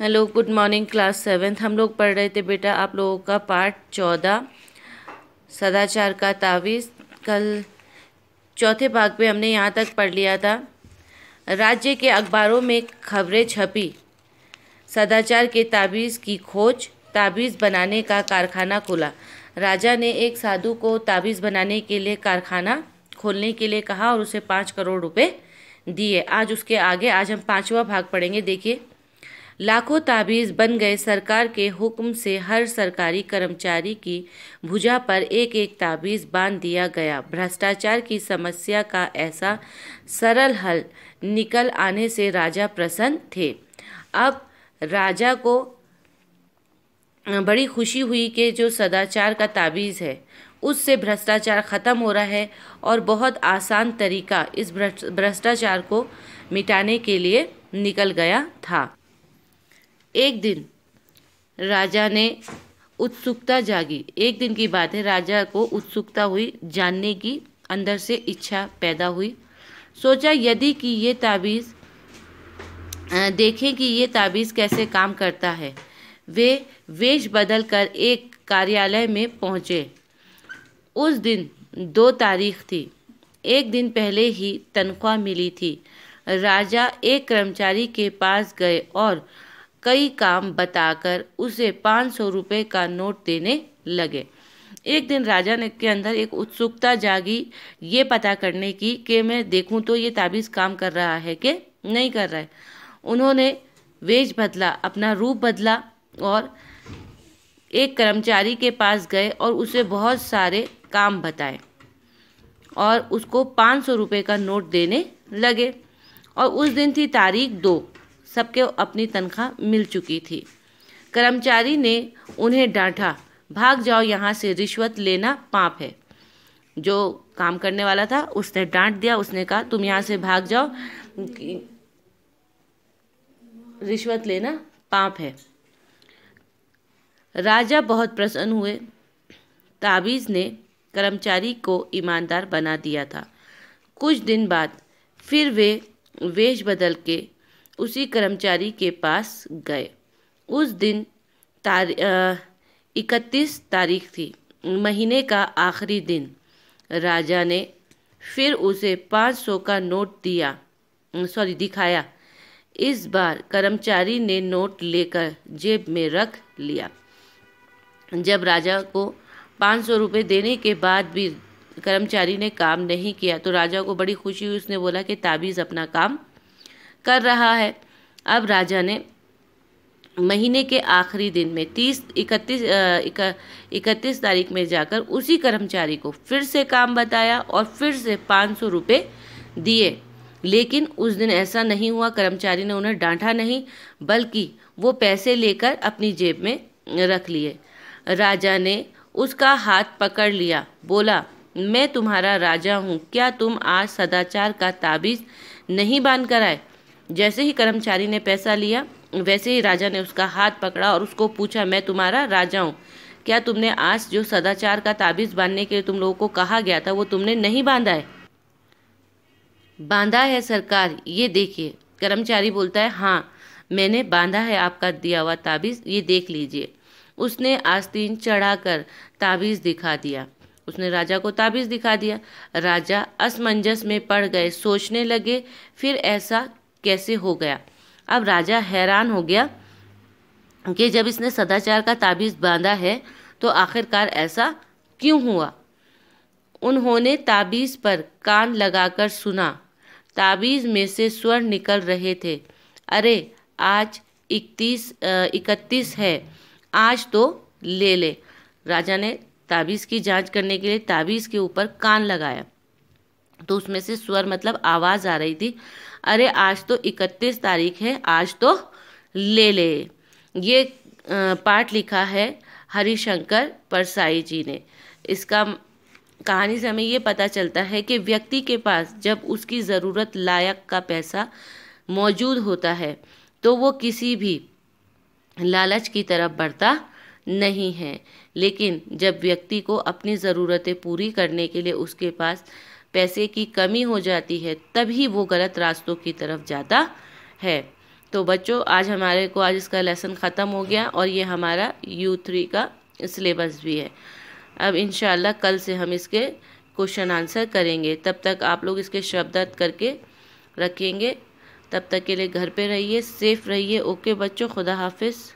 hello good morning class seventh हम लोग पढ़ रहे थे बेटा आप लोगों का पार्ट चौदह सदाचार का तावीज़ कल चौथे भाग पे हमने यहाँ तक पढ़ लिया था राज्य के अखबारों में खबरें छपी सदाचार के ताबीज़ की खोज ताबीज़ बनाने का कारखाना खोला राजा ने एक साधु को ताबीज़ बनाने के लिए कारखाना खोलने के लिए कहा और उसे पाँच करोड़ रुपए दिए आज उसके आगे आज हम पाँचवा भाग पढ़ेंगे देखिए लाखों ताबीज़ बन गए सरकार के हुक्म से हर सरकारी कर्मचारी की भुजा पर एक एक ताबीज़ बांध दिया गया भ्रष्टाचार की समस्या का ऐसा सरल हल निकल आने से राजा प्रसन्न थे अब राजा को बड़ी खुशी हुई कि जो सदाचार का ताबीज़ है उससे भ्रष्टाचार ख़त्म हो रहा है और बहुत आसान तरीका इस भ्रष्टाचार को मिटाने के लिए निकल गया था एक दिन राजा ने उत्सुकता जागी एक दिन की बात है राजा को उत्सुकता हुई जानने की अंदर से इच्छा पैदा हुई सोचा यदि कि ये ताबीज़ देखें कि ये ताबीज़ कैसे काम करता है वे वेश बदल कर एक कार्यालय में पहुंचे उस दिन दो तारीख थी एक दिन पहले ही तनख्वाह मिली थी राजा एक कर्मचारी के पास गए और कई काम बताकर उसे पाँच सौ रुपये का नोट देने लगे एक दिन राजा ने के अंदर एक उत्सुकता जागी ये पता करने की कि मैं देखूं तो ये ताबीज़ काम कर रहा है कि नहीं कर रहा है उन्होंने वेश बदला अपना रूप बदला और एक कर्मचारी के पास गए और उसे बहुत सारे काम बताए और उसको पाँच सौ रुपये का नोट देने लगे और उस दिन थी तारीख दो सबके अपनी तनख्वाह मिल चुकी थी कर्मचारी ने उन्हें डांटा भाग जाओ यहाँ से रिश्वत लेना पाप है जो काम करने वाला था उसने डांट दिया उसने कहा तुम यहाँ से भाग जाओ रिश्वत लेना पाप है राजा बहुत प्रसन्न हुए ताबीज़ ने कर्मचारी को ईमानदार बना दिया था कुछ दिन बाद फिर वे वेश बदल के उसी कर्मचारी के पास गए उस दिन तार इकतीस तारीख थी महीने का आखिरी दिन राजा ने फिर उसे पाँच सौ का नोट दिया सॉरी दिखाया इस बार कर्मचारी ने नोट लेकर जेब में रख लिया जब राजा को पाँच सौ रुपये देने के बाद भी कर्मचारी ने काम नहीं किया तो राजा को बड़ी खुशी हुई उसने बोला कि ताबीज़ अपना काम कर रहा है अब राजा ने महीने के आखिरी दिन में तीस इकतीस इकतीस तारीख में जाकर उसी कर्मचारी को फिर से काम बताया और फिर से पाँच सौ रुपये दिए लेकिन उस दिन ऐसा नहीं हुआ कर्मचारी ने उन्हें डांटा नहीं बल्कि वो पैसे लेकर अपनी जेब में रख लिए राजा ने उसका हाथ पकड़ लिया बोला मैं तुम्हारा राजा हूँ क्या तुम आज सदाचार का ताबीज़ नहीं बांध कर आए जैसे ही कर्मचारी ने पैसा लिया वैसे ही राजा ने उसका हाथ पकड़ा और उसको पूछा मैं तुम्हारा राजा हूँ क्या तुमने आज जो सदाचार का ताबीज़ बांधने के लिए तुम लोगों को कहा गया था वो तुमने नहीं बांधा है बांधा है सरकार ये देखिए कर्मचारी बोलता है हाँ मैंने बांधा है आपका दिया हुआ ताबीज़ ये देख लीजिए उसने आस्तीन चढ़ाकर ताबीज़ दिखा दिया उसने राजा को ताबीज़ दिखा दिया राजा असमंजस में पड़ गए सोचने लगे फिर ऐसा कैसे हो गया अब राजा हैरान हो गया कि जब इसने सदाचार का ताबीज़ बांधा है तो आखिरकार ऐसा क्यों हुआ उन्होंने ताबीज़ पर कान लगाकर सुना ताबीज़ में से स्वर निकल रहे थे अरे आज इकतीस इकतीस है आज तो ले ले राजा ने ताबीज़ की जांच करने के लिए ताबीज़ के ऊपर कान लगाया तो उसमें से स्वर मतलब आवाज़ आ रही थी अरे आज तो इकतीस तारीख है आज तो ले ले ये पाठ लिखा है हरिशंकर परसाई जी ने इसका कहानी से हमें ये पता चलता है कि व्यक्ति के पास जब उसकी ज़रूरत लायक का पैसा मौजूद होता है तो वो किसी भी लालच की तरफ बढ़ता नहीं है लेकिन जब व्यक्ति को अपनी ज़रूरतें पूरी करने के लिए उसके पास पैसे की कमी हो जाती है तभी वो गलत रास्तों की तरफ जाता है तो बच्चों आज हमारे को आज इसका लेसन ख़त्म हो गया और ये हमारा यू थ्री का सिलेबस भी है अब इन कल से हम इसके क्वेश्चन आंसर करेंगे तब तक आप लोग इसके शब्दत करके रखेंगे तब तक के लिए घर पे रहिए सेफ रहिए ओके बच्चों खुदा हाफिज़